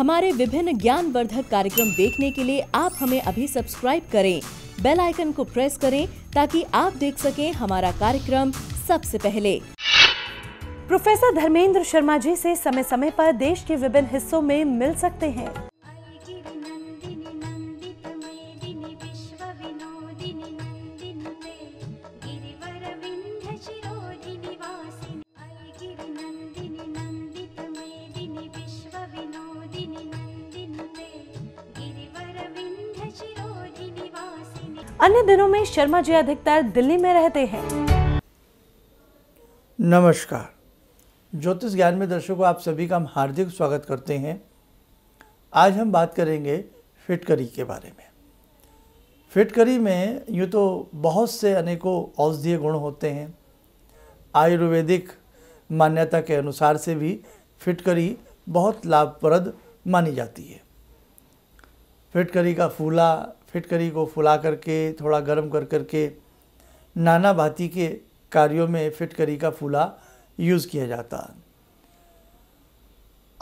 हमारे विभिन्न ज्ञानवर्धक कार्यक्रम देखने के लिए आप हमें अभी सब्सक्राइब करें बेल आइकन को प्रेस करें ताकि आप देख सकें हमारा कार्यक्रम सबसे पहले प्रोफेसर धर्मेंद्र शर्मा जी से समय समय पर देश के विभिन्न हिस्सों में मिल सकते हैं अन्य दिनों में शर्मा जी अधिकतर दिल्ली में रहते हैं नमस्कार ज्योतिष ज्ञान में दर्शकों आप सभी का हम हार्दिक स्वागत करते हैं आज हम बात करेंगे फिटकरी के बारे में फिटकरी में यूँ तो बहुत से अनेकों औषधीय गुण होते हैं आयुर्वेदिक मान्यता के अनुसार से भी फिटकरी बहुत लाभप्रद मानी जाती है फिटकरी का फूला फिटकरी को फुला करके थोड़ा गर्म कर करके नाना भाती के कार्यों में फिटकरी का फूला यूज़ किया जाता है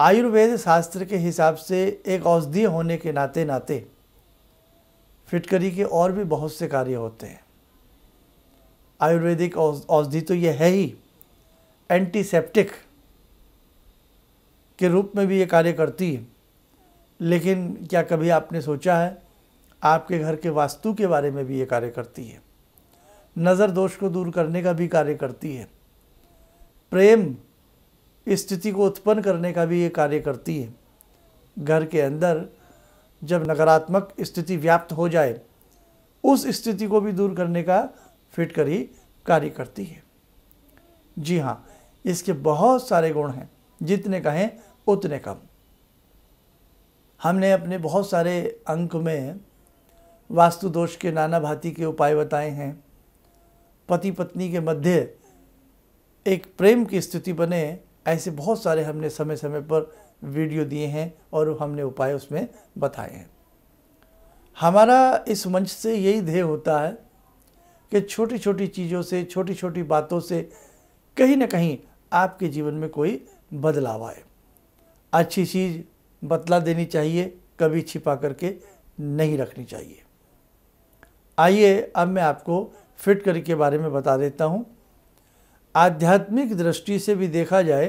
आयुर्वेद शास्त्र के हिसाब से एक औषधीय होने के नाते नाते फिटकरी के और भी बहुत से कार्य होते हैं आयुर्वेदिक औषधि तो यह है ही एंटीसेप्टिक के रूप में भी ये कार्य करती है लेकिन क्या कभी आपने सोचा है आपके घर के वास्तु के बारे में भी ये कार्य करती है नज़र दोष को दूर करने का भी कार्य करती है प्रेम स्थिति को उत्पन्न करने का भी ये कार्य करती है घर के अंदर जब नकारात्मक स्थिति व्याप्त हो जाए उस स्थिति को भी दूर करने का फिट ही कार्य करती है जी हाँ इसके बहुत सारे गुण हैं जितने कहें उतने कम हमने अपने बहुत सारे अंक में वास्तु दोष के नाना भांति के उपाय बताए हैं पति पत्नी के मध्य एक प्रेम की स्थिति बने ऐसे बहुत सारे हमने समय समय पर वीडियो दिए हैं और हमने उपाय उसमें बताए हैं हमारा इस मंच से यही ध्येय होता है कि छोटी छोटी चीज़ों से छोटी छोटी बातों से कहीं ना कहीं आपके जीवन में कोई बदलाव आए अच्छी चीज़ बतला देनी चाहिए कभी छिपा करके नहीं रखनी चाहिए आइए अब मैं आपको फिट के बारे में बता देता हूँ आध्यात्मिक दृष्टि से भी देखा जाए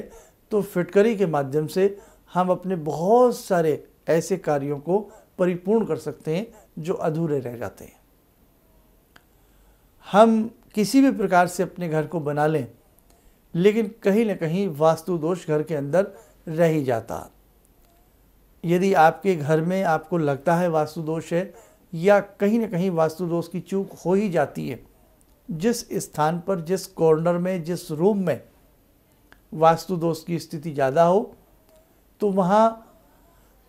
तो फिटकरी के माध्यम से हम अपने बहुत सारे ऐसे कार्यों को परिपूर्ण कर सकते हैं जो अधूरे रह जाते हैं हम किसी भी प्रकार से अपने घर को बना लें लेकिन कहीं ना कहीं वास्तु दोष घर के अंदर रह ही जाता यदि आपके घर में आपको लगता है वास्तु दोष है या कहीं ना कहीं वास्तु दोष की चूक हो ही जाती है जिस स्थान पर जिस कॉर्नर में जिस रूम में वास्तु दोष की स्थिति ज़्यादा हो तो वहाँ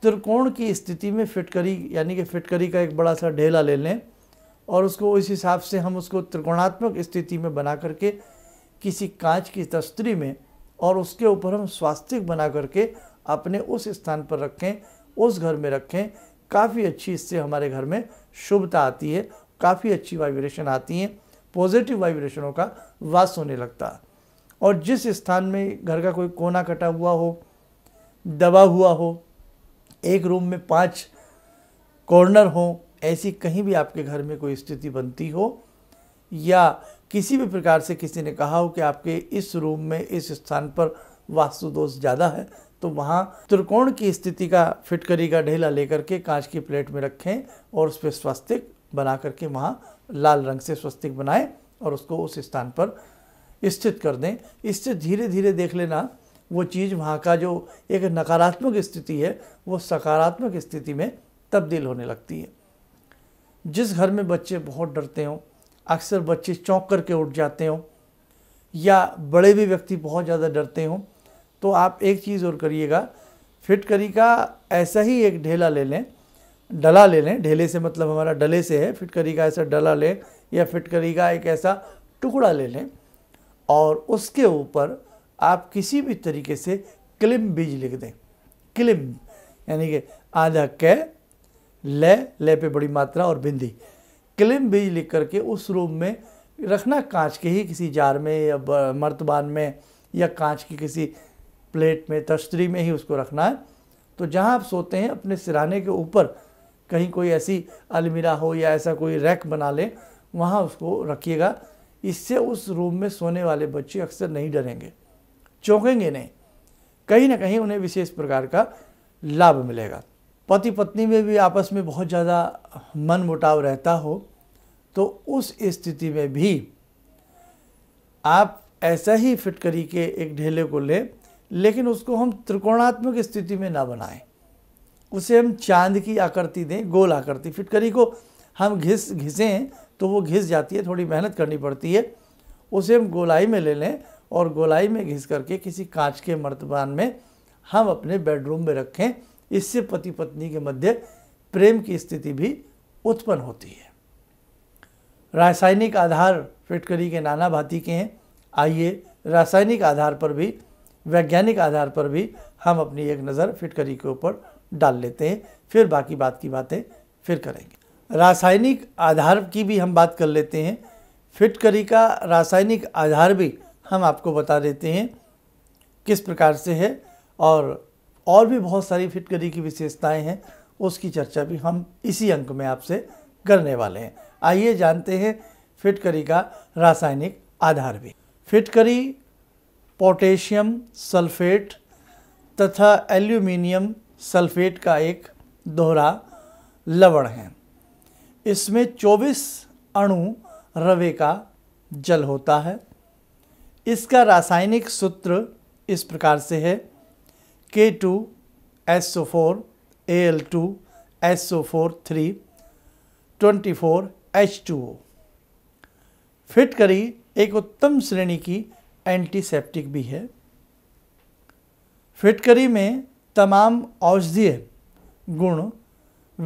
त्रिकोण की स्थिति में फिटकरी यानी कि फिटकरी का एक बड़ा सा ढेला ले लें और उसको इस हिसाब से हम उसको त्रिकोणात्मक स्थिति में बना करके किसी कांच की तस्तरी में और उसके ऊपर हम स्वास्तिक बना करके अपने उस स्थान पर रखें उस घर में रखें काफ़ी अच्छी इससे हमारे घर में शुभता आती है काफ़ी अच्छी वाइब्रेशन आती हैं पॉजिटिव वाइब्रेशनों का वास होने लगता है और जिस स्थान में घर का कोई कोना कटा हुआ हो दबा हुआ हो एक रूम में पांच कॉर्नर हो ऐसी कहीं भी आपके घर में कोई स्थिति बनती हो या किसी भी प्रकार से किसी ने कहा हो कि आपके इस रूम में इस स्थान पर वास्तु दोष ज़्यादा है तो वहाँ त्रिकोण की स्थिति का फिटकरी का ढेला लेकर के कांच की प्लेट में रखें और उस पर स्वस्तिक बना करके वहाँ लाल रंग से स्वस्तिक बनाएं और उसको उस स्थान पर स्थित कर दें इससे धीरे धीरे देख लेना वो चीज़ वहाँ का जो एक नकारात्मक स्थिति है वो सकारात्मक स्थिति में तब्दील होने लगती है जिस घर में बच्चे बहुत डरते हों अक्सर बच्चे चौंक करके उठ जाते हों या बड़े भी व्यक्ति बहुत ज़्यादा डरते हों तो आप एक चीज़ और करिएगा फिटकरी का ऐसा ही एक ढेला ले लें डला ले लें ढेले से मतलब हमारा डले से है फिट करी का ऐसा डला लें या फिटकरी का एक ऐसा टुकड़ा ले लें और उसके ऊपर आप किसी भी तरीके से क्लिम बीज लिख दें क्लिम यानी कि आधा कै ले ले पे बड़ी मात्रा और बिंदी क्लिम बीज लिख करके उस रूम में रखना कांच के ही किसी जार में या मर्तबान में या कांच की किसी प्लेट में तश्तरी में ही उसको रखना है तो जहाँ आप सोते हैं अपने सिराने के ऊपर कहीं कोई ऐसी अलमीरा हो या ऐसा कोई रैक बना लें वहाँ उसको रखिएगा इससे उस रूम में सोने वाले बच्चे अक्सर नहीं डरेंगे चौंकेंगे नहीं कहीं ना कहीं उन्हें विशेष प्रकार का लाभ मिलेगा पति पत्नी में भी आपस में बहुत ज़्यादा मन मुटाव रहता हो तो उस स्थिति में भी आप ऐसा ही फिटकरी के एक ढेले को लें लेकिन उसको हम त्रिकोणात्मक स्थिति में ना बनाएं उसे हम चांद की आकृति दें गोल आकृति फिटकरी को हम घिस घिसें तो वो घिस जाती है थोड़ी मेहनत करनी पड़ती है उसे हम गोलाई में ले लें और गोलाई में घिस करके किसी कांच के मर्तबान में हम अपने बेडरूम में रखें इससे पति पत्नी के मध्य प्रेम की स्थिति भी उत्पन्न होती है रासायनिक आधार फिटकरी के नाना भाती के हैं आइए रासायनिक आधार पर भी वैज्ञानिक आधार पर भी हम अपनी एक नज़र फिटकरी के ऊपर डाल लेते हैं फिर बाकी बात की बातें फिर करेंगे रासायनिक आधार की भी हम बात कर लेते हैं फिटकरी का रासायनिक आधार भी हम आपको बता देते हैं किस प्रकार से है और और भी बहुत सारी फिटकरी की विशेषताएं हैं उसकी चर्चा भी हम इसी अंक में आपसे करने वाले हैं आइए जानते हैं फिटकरी का रासायनिक आधार भी फिटकरी पोटेशियम सल्फेट तथा एल्यूमिनियम सल्फेट का एक दोहरा लवण है इसमें 24 अणु रवे का जल होता है इसका रासायनिक सूत्र इस प्रकार से है K two S O four A L two S O four three twenty four H two O फिट करी एक उत्तम श्रेणी की एंटीसेप्टिक भी है फिटकरी में तमाम औषधीय गुण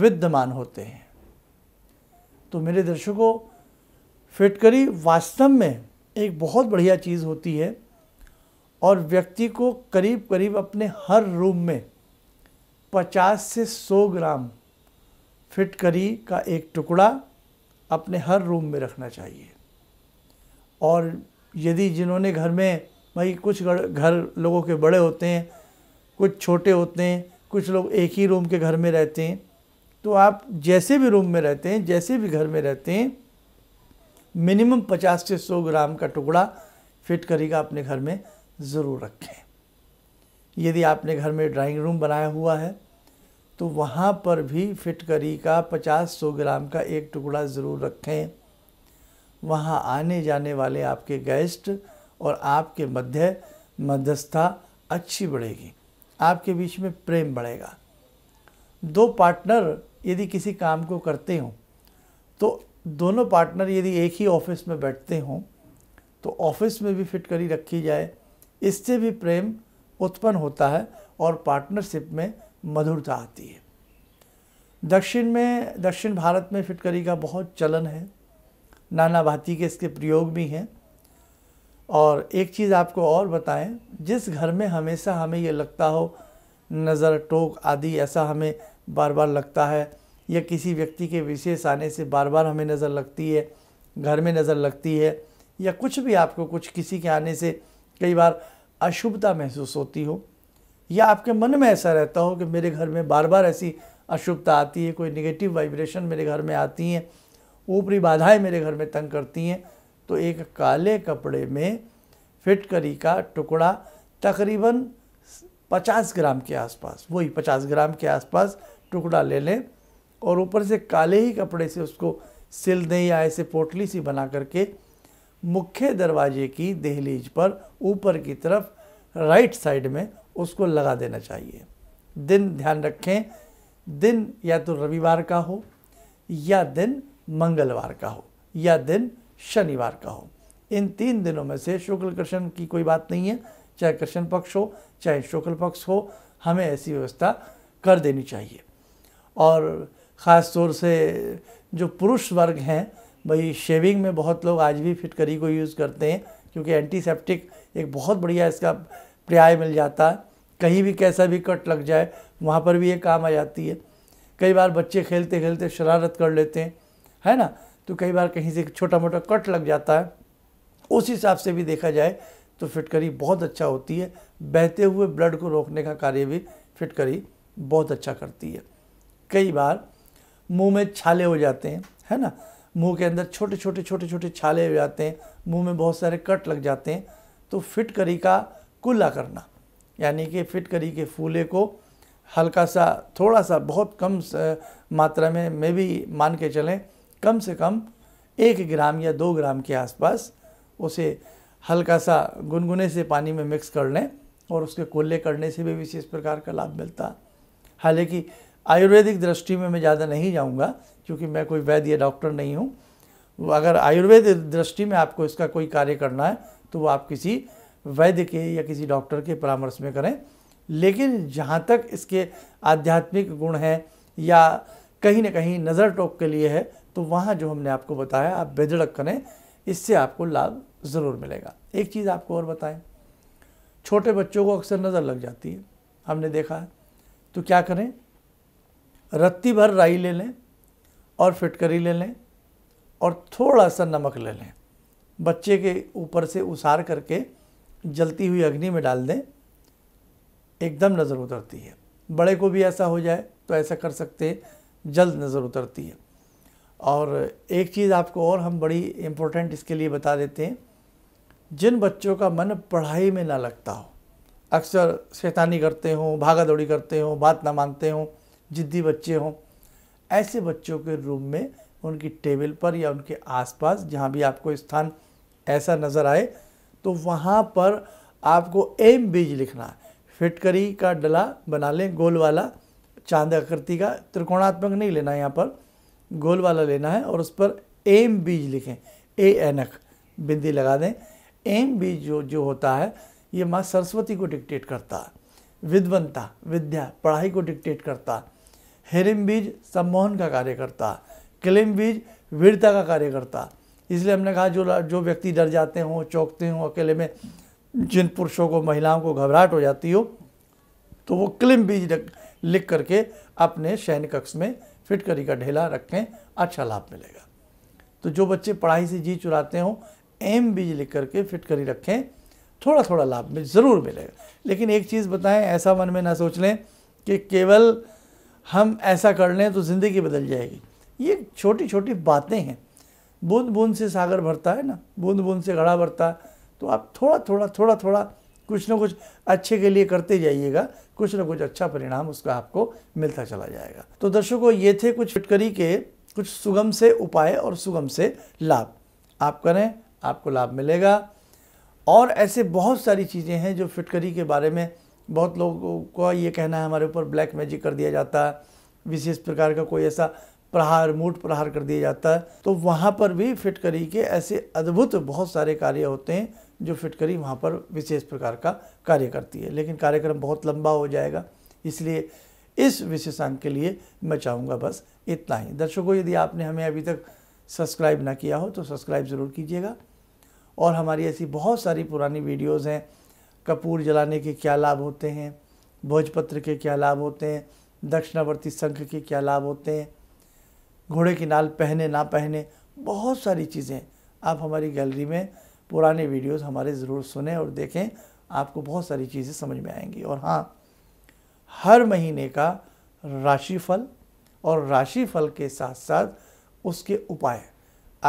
विद्यमान होते हैं तो मेरे दर्शकों फिटकरी वास्तव में एक बहुत बढ़िया चीज़ होती है और व्यक्ति को करीब करीब अपने हर रूम में 50 से 100 ग्राम फिटकरी का एक टुकड़ा अपने हर रूम में रखना चाहिए और यदि जिन्होंने घर में भाई कुछ घर लोगों के बड़े होते हैं कुछ छोटे होते हैं कुछ लोग एक ही रूम के घर में रहते हैं तो आप जैसे भी रूम में रहते हैं जैसे भी घर में रहते हैं मिनिमम पचास से सौ ग्राम का टुकड़ा फिट करेगा अपने घर में ज़रूर रखें यदि आपने घर में ड्राइंग रूम बनाया हुआ है तो वहाँ पर भी फिटकरी का पचास सौ ग्राम का एक टुकड़ा ज़रूर रखें वहाँ आने जाने वाले आपके गेस्ट और आपके मध्य मध्यस्थता अच्छी बढ़ेगी आपके बीच में प्रेम बढ़ेगा दो पार्टनर यदि किसी काम को करते हों तो दोनों पार्टनर यदि एक ही ऑफिस में बैठते हों तो ऑफिस में भी फिट करी रखी जाए इससे भी प्रेम उत्पन्न होता है और पार्टनरशिप में मधुरता आती है दक्षिण में दक्षिण भारत में फिटकरी का बहुत चलन है नाना भाती के इसके प्रयोग भी हैं और एक चीज़ आपको और बताएं जिस घर में हमेशा हमें ये लगता हो नज़र टोक आदि ऐसा हमें बार बार लगता है या किसी व्यक्ति के विशेष आने से बार बार हमें नज़र लगती है घर में नज़र लगती है या कुछ भी आपको कुछ किसी के आने से कई बार अशुभता महसूस होती हो या आपके मन में ऐसा रहता हो कि मेरे घर में बार बार ऐसी अशुभता आती है कोई निगेटिव वाइब्रेशन मेरे घर में आती हैं ऊपरी बाधाएं मेरे घर में तंग करती हैं तो एक काले कपड़े में फिटकरी का टुकड़ा तकरीबन 50 ग्राम के आसपास वही 50 ग्राम के आसपास टुकड़ा ले लें और ऊपर से काले ही कपड़े से उसको सिल दें या ऐसे पोटली सी बना करके मुख्य दरवाजे की दहलीज पर ऊपर की तरफ राइट साइड में उसको लगा देना चाहिए दिन ध्यान रखें दिन या तो रविवार का हो या दिन मंगलवार का हो या दिन शनिवार का हो इन तीन दिनों में से शुक्ल कृष्ण की कोई बात नहीं है चाहे कृष्ण पक्ष हो चाहे शुक्ल पक्ष हो हमें ऐसी व्यवस्था कर देनी चाहिए और ख़ास तौर से जो पुरुष वर्ग हैं भाई शेविंग में बहुत लोग आज भी फिटकरी को यूज़ करते हैं क्योंकि एंटीसेप्टिक एक बहुत बढ़िया इसका पर्याय मिल जाता है कहीं भी कैसा भी कट लग जाए वहाँ पर भी ये काम आ जाती है कई बार बच्चे खेलते खेलते शरारत कर लेते हैं है ना तो कई बार कहीं से छोटा मोटा कट लग जाता है उस हिसाब से भी देखा जाए तो फिटकरी बहुत अच्छा होती है बहते हुए ब्लड को रोकने का कार्य भी फिटकरी बहुत अच्छा करती है कई बार मुंह में छाले हो जाते हैं है ना मुंह के अंदर छोटे छोटे छोटे छोटे छाले हो जाते हैं मुंह में बहुत सारे कट लग जाते हैं तो फिटकरी का कुल्ला करना यानी कि फिटकरी के फूले को हल्का सा थोड़ा सा बहुत कम मात्रा में मैं भी मान के चलें कम से कम एक ग्राम या दो ग्राम के आसपास उसे हल्का सा गुनगुने से पानी में मिक्स कर लें और उसके कोल्ले करने से भी विशेष प्रकार का लाभ मिलता हालांकि आयुर्वेदिक दृष्टि में मैं ज़्यादा नहीं जाऊँगा क्योंकि मैं कोई वैद्य या डॉक्टर नहीं हूँ अगर आयुर्वेद दृष्टि में आपको इसका कोई कार्य करना है तो वो आप किसी वैद्य के या किसी डॉक्टर के परामर्श में करें लेकिन जहाँ तक इसके आध्यात्मिक गुण हैं या कहीं ना कहीं नज़र टोक के लिए है तो वहाँ जो हमने आपको बताया आप बेधड़क करें इससे आपको लाभ ज़रूर मिलेगा एक चीज़ आपको और बताएं छोटे बच्चों को अक्सर नज़र लग जाती है हमने देखा है तो क्या करें रत्ती भर राई ले लें और फिटकरी ले लें और थोड़ा सा नमक ले लें बच्चे के ऊपर से उसार करके जलती हुई अग्नि में डाल दें एकदम नज़र उतरती है बड़े को भी ऐसा हो जाए तो ऐसा कर सकते जल्द नज़र उतरती है और एक चीज़ आपको और हम बड़ी इम्पोर्टेंट इसके लिए बता देते हैं जिन बच्चों का मन पढ़ाई में ना लगता हो अक्सर शैतानी करते हों भागा दौड़ी करते हों बात ना मानते हों जिद्दी बच्चे हों ऐसे बच्चों के रूम में उनकी टेबल पर या उनके आसपास जहाँ भी आपको स्थान ऐसा नज़र आए तो वहाँ पर आपको एम बीज लिखना है फिटकरी का डला बना लें गोल वाला चांद आकृति का त्रिकोणात्मक नहीं लेना यहाँ पर गोल वाला लेना है और उस पर एम बीज लिखें ए एनक बिंदी लगा दें एम बीज जो जो होता है ये माँ सरस्वती को डिक्टेट करता है विद्वंता विद्या पढ़ाई को डिक्टेट करता है हेरिम बीज सम्मोहन का कार्य करता है क्लेम बीज वीरता का कार्य करता इसलिए हमने कहा जो जो व्यक्ति डर जाते हों चौंकते हों अकेले में जिन पुरुषों को महिलाओं को घबराहट हो जाती हो तो वो क्लिम बीज लिख करके अपने शयन कक्ष में फिटकरी का ढेला रखें अच्छा लाभ मिलेगा तो जो बच्चे पढ़ाई से जी चुराते हों एम बीज लिख करके फिटकरी रखें थोड़ा थोड़ा लाभ में ज़रूर मिलेगा लेकिन एक चीज़ बताएं ऐसा मन में ना सोच लें कि केवल हम ऐसा कर लें तो ज़िंदगी बदल जाएगी ये छोटी छोटी बातें हैं बूंद बूंद से सागर भरता है ना बूंद बूंद से घड़ा भरता है तो आप थोड़ा थोड़ा थोड़ा थोड़ा कुछ ना कुछ अच्छे के लिए करते जाइएगा कुछ ना कुछ अच्छा परिणाम उसका आपको मिलता चला जाएगा तो दर्शकों ये थे कुछ फिटकरी के कुछ सुगम से उपाय और सुगम से लाभ आप करें आपको लाभ मिलेगा और ऐसे बहुत सारी चीज़ें हैं जो फिटकरी के बारे में बहुत लोगों का ये कहना है हमारे ऊपर ब्लैक मैजिक कर दिया जाता है विशेष प्रकार का कोई ऐसा प्रहार मूठ प्रहार कर दिया जाता है तो वहाँ पर भी फिटकरी के ऐसे अद्भुत बहुत सारे कार्य होते हैं जो फिटकरी वहाँ पर विशेष प्रकार का कार्य करती है लेकिन कार्यक्रम बहुत लंबा हो जाएगा इसलिए इस विशेषांक के लिए मैं चाहूँगा बस इतना ही दर्शकों यदि आपने हमें अभी तक सब्सक्राइब ना किया हो तो सब्सक्राइब ज़रूर कीजिएगा और हमारी ऐसी बहुत सारी पुरानी वीडियोज़ हैं कपूर जलाने के क्या लाभ होते हैं भोजपत्र के क्या लाभ होते हैं दक्षिणावर्ती संघ के क्या लाभ होते हैं घोड़े की नाल पहने ना पहने बहुत सारी चीज़ें आप हमारी गैलरी में पुराने वीडियोस हमारे ज़रूर सुने और देखें आपको बहुत सारी चीज़ें समझ में आएंगी और हाँ हर महीने का राशिफल और राशिफल के साथ साथ उसके उपाय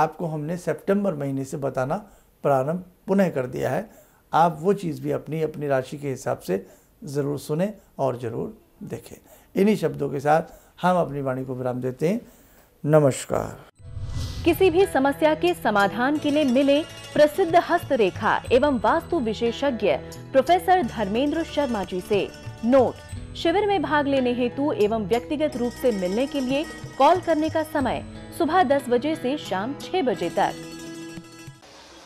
आपको हमने सितंबर महीने से बताना प्रारंभ पुनः कर दिया है आप वो चीज़ भी अपनी अपनी राशि के हिसाब से ज़रूर सुने और ज़रूर देखें इन्हीं शब्दों के साथ हम अपनी वाणी को विराम देते हैं नमस्कार किसी भी समस्या के समाधान के लिए मिले प्रसिद्ध हस्तरेखा एवं वास्तु विशेषज्ञ प्रोफेसर धर्मेंद्र शर्मा जी से नोट शिविर में भाग लेने हेतु एवं व्यक्तिगत रूप से मिलने के लिए कॉल करने का समय सुबह 10 बजे से शाम 6 बजे तक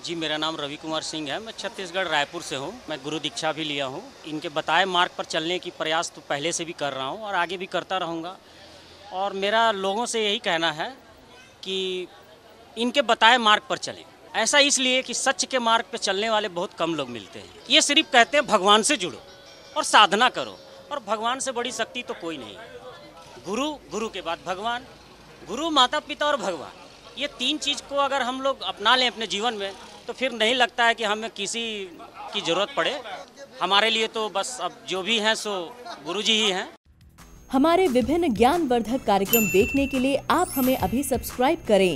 जी मेरा नाम रवि कुमार सिंह है मैं छत्तीसगढ़ रायपुर से हूँ मैं गुरु दीक्षा भी लिया हूँ इनके बताए मार्ग पर चलने की प्रयास तो पहले से भी कर रहा हूँ और आगे भी करता रहूँगा और मेरा लोगों से यही कहना है कि इनके बताए मार्ग पर चलें ऐसा इसलिए कि सच के मार्ग पर चलने वाले बहुत कम लोग मिलते हैं ये सिर्फ कहते हैं भगवान से जुड़ो और साधना करो और भगवान से बड़ी शक्ति तो कोई नहीं गुरु गुरु के बाद भगवान गुरु माता पिता और भगवान ये तीन चीज़ को अगर हम लोग अपना लें अपने जीवन में तो फिर नहीं लगता है कि हमें किसी की ज़रूरत पड़े हमारे लिए तो बस अब जो भी हैं सो गुरु जी ही हैं हमारे विभिन्न ज्ञान वर्धक कार्यक्रम देखने के लिए आप हमें अभी सब्सक्राइब करें